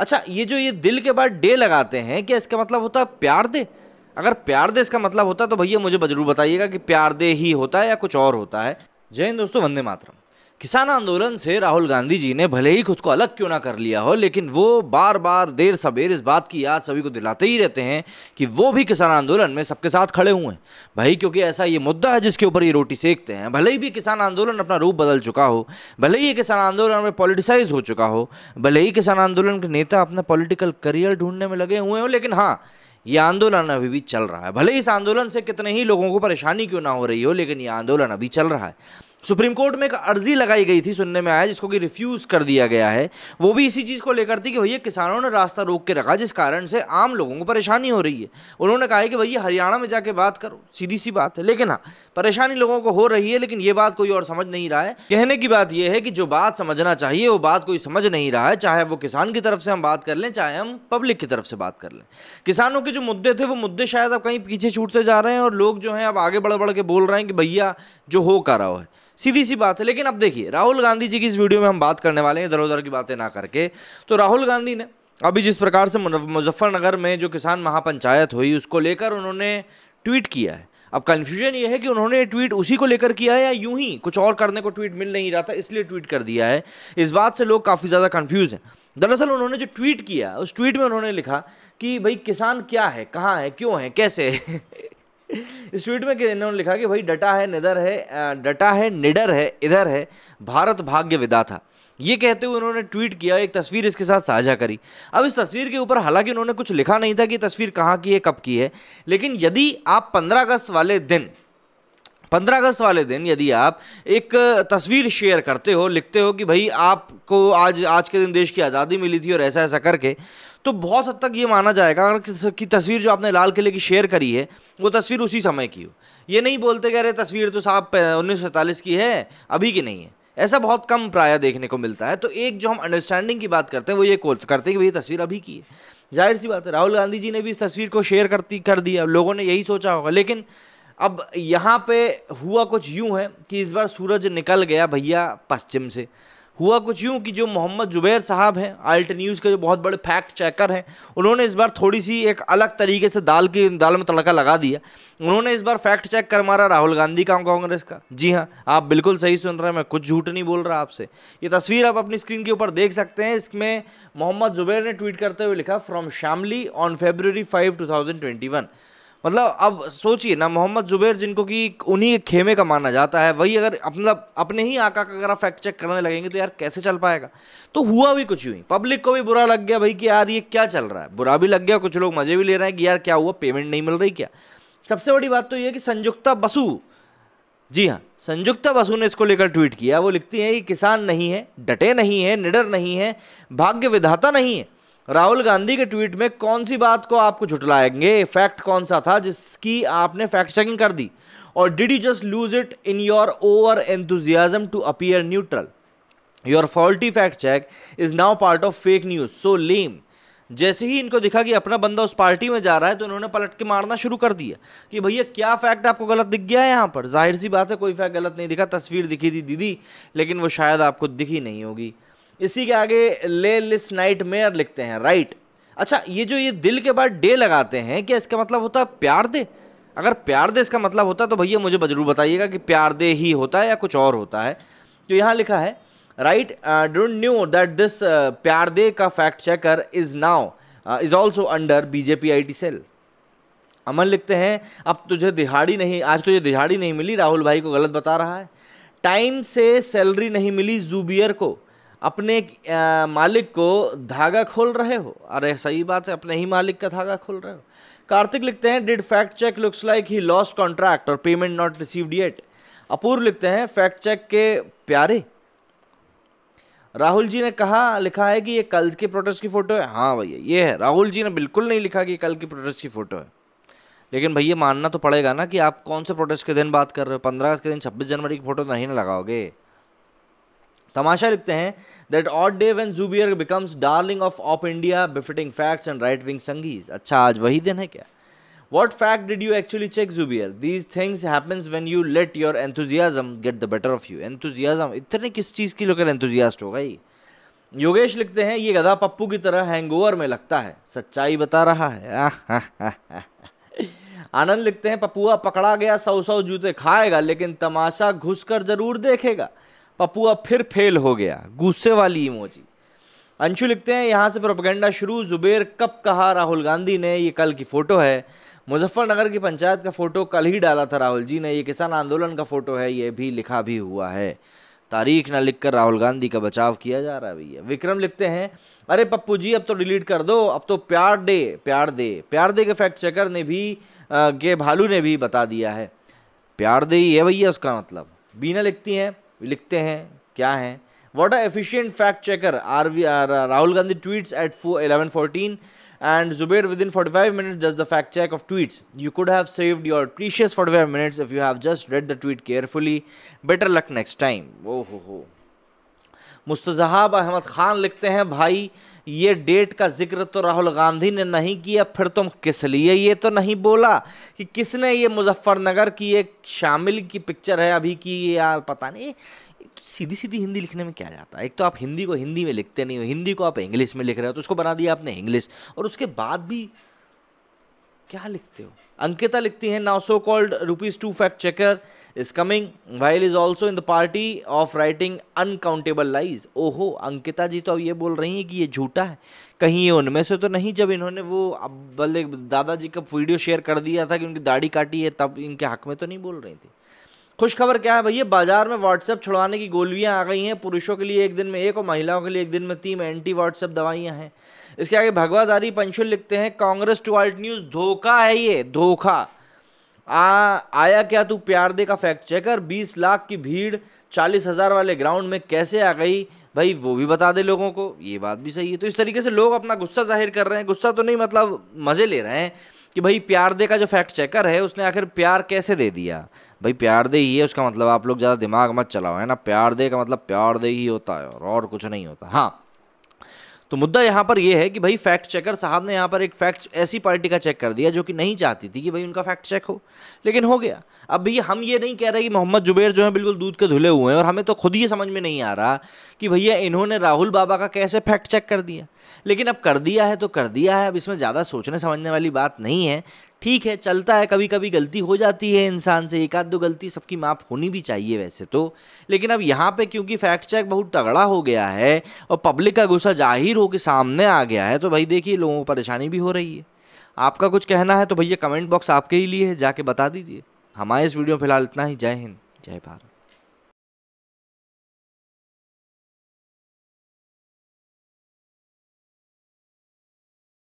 अच्छा ये जो ये दिल के बाद डे लगाते हैं क्या इसका मतलब होता है प्यार दे अगर प्यार दे इसका मतलब होता तो भैया मुझे जरूर बताइएगा कि प्यार दे ही होता है या कुछ और होता है जय हिंद दोस्तों वंदे मातरम किसान आंदोलन से राहुल गांधी जी ने भले ही खुद को अलग क्यों ना कर लिया हो लेकिन वो बार बार देर सवेर इस बात की याद सभी को दिलाते ही रहते हैं कि वो भी किसान आंदोलन में सबके साथ खड़े हुए हैं भाई क्योंकि ऐसा ये मुद्दा है जिसके ऊपर ये रोटी सेकते हैं भले ही भी किसान आंदोलन अपना रूप बदल चुका हो भले ही ये किसान आंदोलन में पॉलिटिसाइज हो चुका हो भले ही किसान आंदोलन के नेता अपना पॉलिटिकल करियर ढूंढने में लगे हुए हों लेकिन हाँ ये आंदोलन अभी भी चल रहा है भले इस आंदोलन से कितने ही लोगों को परेशानी क्यों ना हो रही हो लेकिन ये आंदोलन अभी चल रहा है सुप्रीम कोर्ट में एक अर्जी लगाई गई थी सुनने में आया जिसको कि रिफ्यूज़ कर दिया गया है वो भी इसी चीज़ को लेकर थी कि भैया किसानों ने रास्ता रोक के रखा जिस कारण से आम लोगों को परेशानी हो रही है उन्होंने कहा है कि भैया हरियाणा में जाके बात करो सीधी सी बात है लेकिन हाँ परेशानी लोगों को हो रही है लेकिन ये बात कोई और समझ नहीं रहा है कहने की बात यह है कि जो बात समझना चाहिए वो बात कोई समझ नहीं रहा है चाहे वो किसान की तरफ से हम बात कर लें चाहे हम पब्लिक की तरफ से बात कर लें किसानों के जो मुद्दे थे वो मुद्दे शायद अब कहीं पीछे छूटते जा रहे हैं और लोग जो हैं अब आगे बढ़ बढ़ के बोल रहे हैं कि भैया जो हो कर रहा है सीधी सी बात है लेकिन अब देखिए राहुल गांधी जी की इस वीडियो में हम बात करने वाले हैं इधर उधर की बातें ना करके तो राहुल गांधी ने अभी जिस प्रकार से मुजफ्फरनगर में जो किसान महापंचायत हुई उसको लेकर उन्होंने ट्वीट किया है अब कन्फ्यूजन ये है कि उन्होंने ट्वीट उसी को लेकर किया है या यूं ही कुछ और करने को ट्वीट मिल नहीं रहा था इसलिए ट्वीट कर दिया है इस बात से लोग काफ़ी ज़्यादा कन्फ्यूज़ हैं दरअसल उन्होंने जो ट्वीट किया उस ट्वीट में उन्होंने लिखा कि भाई किसान क्या है कहाँ है क्यों है कैसे है इस ट्वीट में इन्होंने लिखा कि भाई डटा है निधर है डटा है निडर है इधर है भारत भाग्य विदा था ये कहते हुए उन्होंने ट्वीट किया एक तस्वीर इसके साथ साझा करी अब इस तस्वीर के ऊपर हालांकि उन्होंने कुछ लिखा नहीं था कि तस्वीर कहाँ की है कब की है लेकिन यदि आप पंद्रह अगस्त वाले दिन पंद्रह अगस्त वाले दिन यदि आप एक तस्वीर शेयर करते हो लिखते हो कि भाई आपको आज आज के दिन देश की आज़ादी मिली थी और ऐसा ऐसा करके तो बहुत हद तक ये माना जाएगा अगर कि तस्वीर जो आपने लाल किले की शेयर करी है वो तस्वीर उसी समय की हो ये नहीं बोलते कह रहे तस्वीर तो साहब उन्नीस की है अभी की नहीं है ऐसा बहुत कम प्राय देखने को मिलता है तो एक जो हम अंडरस्टैंडिंग की बात करते हैं वो ये करते हैं कि भाई तस्वीर अभी की है जाहिर सी बात है राहुल गांधी जी ने भी इस तस्वीर को शेयर करती कर दिया लोगों ने यही सोचा होगा लेकिन अब यहाँ पे हुआ कुछ यूँ है कि इस बार सूरज निकल गया भैया पश्चिम से हुआ कुछ यूँ कि जो मोहम्मद जुबैर साहब हैं आल्ट न्यूज़ के जो बहुत बड़े फैक्ट चेकर हैं उन्होंने इस बार थोड़ी सी एक अलग तरीके से दाल की दाल में तड़का लगा दिया उन्होंने इस बार फैक्ट चेक कर मारा राहुल गांधी का कांग्रेस का जी हाँ आप बिल्कुल सही सुन रहे हैं मैं कुछ झूठ नहीं बोल रहा आपसे ये तस्वीर आप अपनी स्क्रीन के ऊपर देख सकते हैं इसमें मोहम्मद जुबैर ने ट्वीट करते हुए लिखा from Shamli on February five two मतलब अब सोचिए ना मोहम्मद जुबैर जिनको कि उन्हीं के खेमे का माना जाता है वही अगर मतलब अपने ही आका का अगर आप फैक्ट चेक करने लगेंगे तो यार कैसे चल पाएगा तो हुआ भी कुछ हुई पब्लिक को भी बुरा लग गया भाई कि यार ये क्या चल रहा है बुरा भी लग गया कुछ लोग मज़े भी ले रहे हैं कि यार क्या हुआ पेमेंट नहीं मिल रही क्या सबसे बड़ी बात तो ये कि संयुक्ता बसु जी हाँ संयुक्ता बसु ने इसको लेकर ट्वीट किया वो लिखती हैं कि किसान नहीं है डटे नहीं है निडर नहीं है भाग्य विधाता नहीं है राहुल गांधी के ट्वीट में कौन सी बात को आपको झुटलाएंगे फैक्ट कौन सा था जिसकी आपने फैक्ट चेकिंग कर दी और did you just lose it in your over enthusiasm to appear neutral your faulty fact check is now part of fake news so lame जैसे ही इनको दिखा कि अपना बंदा उस पार्टी में जा रहा है तो इन्होंने पलट के मारना शुरू कर दिया कि भैया क्या फैक्ट आपको गलत दिख गया है यहाँ पर जाहिर सी बात है कोई फैक्ट गलत नहीं दिखा तस्वीर दिखी थी दीदी लेकिन वो शायद आपको दिखी नहीं होगी इसी के आगे ले लिस नाइट मेयर लिखते हैं राइट अच्छा ये जो ये दिल के बाद डे लगाते हैं क्या इसका मतलब होता है प्यार दे अगर प्यार दे इसका मतलब होता तो भैया मुझे जरूर बताइएगा कि प्यार दे ही होता है या कुछ और होता है तो यहाँ लिखा है right don't knew that this प्यार दे का fact checker is now is also under BJP I T cell Aman लिखते हैं अब तुझे दिहाड़ी नहीं आज तुझे दिहाड़ी नहीं मिली राहुल भाई को गलत बता रहा है टाइम से सैलरी नहीं मिली जूबियर को अपने आ, मालिक को धागा खोल रहे हो अरे सही बात है अपने ही मालिक का धागा खोल रहे हो कार्तिक लिखते हैं did fact check looks like he lost contract और payment not received yet Apoorv लिखते हैं फैक्ट चेक के प्यारे राहुल जी ने कहा लिखा है कि ये कल के प्रोटेस्ट की फ़ोटो है हाँ भैया ये है राहुल जी ने बिल्कुल नहीं लिखा कि कल की प्रोटेस्ट की फ़ोटो है लेकिन भैया मानना तो पड़ेगा ना कि आप कौन से प्रोटेस्ट के दिन बात कर रहे हो पंद्रह के दिन छब्बीस जनवरी की फ़ोटो नहीं ना लगाओगे तमाशा लिखते हैं that ought day when Zubair becomes darling of of India befitting facts and right wing संगीज अच्छा आज वही दिन है क्या what fact did you actually check Zubair these things happens when you let your enthusiasm get the better of you enthusiasm इतने किस चीज़ की लोग एंथुजियास्ट होगा ये योगेश लिखते हैं ये गधा पप्पू की तरह हैंगओवर में लगता है सच्चाई बता रहा है आनंद लिखते हैं पपुआ पकड़ा गया सौ सौ जूते खाएगा लेकिन तमाशा घुसकर जरूर देखेगा पपुआ फिर फेल हो गया गुस्से वाली इमोजी अंशु लिखते हैं यहाँ से प्रोपगेंडा शुरू जुबेर कब कहा राहुल गांधी ने ये कल की फ़ोटो है मुजफ्फरनगर की पंचायत का फ़ोटो कल ही डाला था राहुल जी ने ये किसान आंदोलन का फ़ोटो है ये भी लिखा भी हुआ है तारीख ना लिखकर राहुल गांधी का बचाव किया जा रहा है भैया विक्रम लिखते हैं अरे पप्पू जी अब तो डिलीट कर दो अब तो प्यार डे प्यार दे प्यार दे के फैक्ट चेकर ने भी के भालू ने भी बता दिया है प्यार दे ही है भैया उसका मतलब बीना लिखती हैं लिखते हैं क्या है what a efficient fact checker are we are Rahul Gandhi tweets at four eleven fourteen and Zubair within forty five minute just the fact check of tweets you could have saved your precious forty five minutes if you have just read the tweet carefully better luck next time ओ हो हो मुस्तजहाब अहमद खान लिखते हैं भाई ये date का जिक्र तो राहुल गांधी ने नहीं किया फिर तुम किस लिए ये तो नहीं बोला कि किसने ये मुजफ्फरनगर की एक शामिल की पिक्चर है अभी की यार पता नहीं सीधी सीधी हिंदी लिखने में क्या जाता है एक तो आप हिंदी को हिंदी में लिखते नहीं हो हिंदी को आप इंग्लिश में लिख रहे हो तो उसको बना दिया आपने इंग्लिश और उसके बाद भी क्या लिखते हो अंकिता लिखती है now so called rupees to fact checker is coming while is also in the party of writing uncountable lies ओहो अंकिता जी तो अब ये बोल रही हैं कि ये झूठा है कहीं ये उनमें से तो नहीं जब इन्होंने वो अब बल्ले दादाजी का वीडियो शेयर कर दिया था कि उनकी दाढ़ी काटी है तब इनके हक में तो नहीं बोल रही थी खुशखबर क्या है भैया बाजार में व्हाट्सएप छुड़वाने की गोलवियाँ आ गई हैं पुरुषों के लिए एक दिन में एक और महिलाओं के लिए एक दिन में तीन एंटी व्हाट्सएप दवाइयाँ हैं इसके आगे भगवादारी पंचुल लिखते हैं कांग्रेस टू आल्ट न्यूज धोखा है ये धोखा आ आया क्या तू प्यार दे का फैक्ट चेकर 20 लाख की भीड़ चालीस हज़ार वाले ग्राउंड में कैसे आ गई भाई वो भी बता दे लोगों को ये बात भी सही है तो इस तरीके से लोग अपना गुस्सा जाहिर कर रहे हैं गुस्सा तो नहीं मतलब मज़े ले रहे हैं कि भाई प्यार दे का जो फैक्ट चेकर है उसने आखिर प्यार कैसे दे दिया भाई प्यार दे ही है उसका मतलब आप लोग ज़्यादा दिमाग मत चलाओ है ना प्यार दे का मतलब प्यार दे ही होता है और कुछ नहीं होता हाँ तो मुद्दा यहाँ पर यह है कि भाई फैक्ट चेकर साहब ने यहाँ पर एक फैक्ट ऐसी पार्टी का चेक कर दिया जो कि नहीं चाहती थी कि भाई उनका फैक्ट चेक हो लेकिन हो गया अब भैया हम ये नहीं कह रहे कि मोहम्मद जुबैर जो है बिल्कुल दूध के धुले हुए हैं और हमें तो खुद ये समझ में नहीं आ रहा कि भैया इन्होंने राहुल बाबा का कैसे फैक्ट चेक कर दिया लेकिन अब कर दिया है तो कर दिया है अब इसमें ज़्यादा सोचने समझने वाली बात नहीं है ठीक है चलता है कभी कभी गलती हो जाती है इंसान से एक आध दो गलती सबकी माफ़ होनी भी चाहिए वैसे तो लेकिन अब यहाँ पे क्योंकि फैक्ट चेक बहुत तगड़ा हो गया है और पब्लिक का गुस्सा जाहिर हो के सामने आ गया है तो भाई देखिए लोगों को परेशानी भी हो रही है आपका कुछ कहना है तो भैया कमेंट बॉक्स आपके ही लिए है जाके बता दीजिए हमारे इस वीडियो में फिलहाल इतना ही जय हिंद जय भारत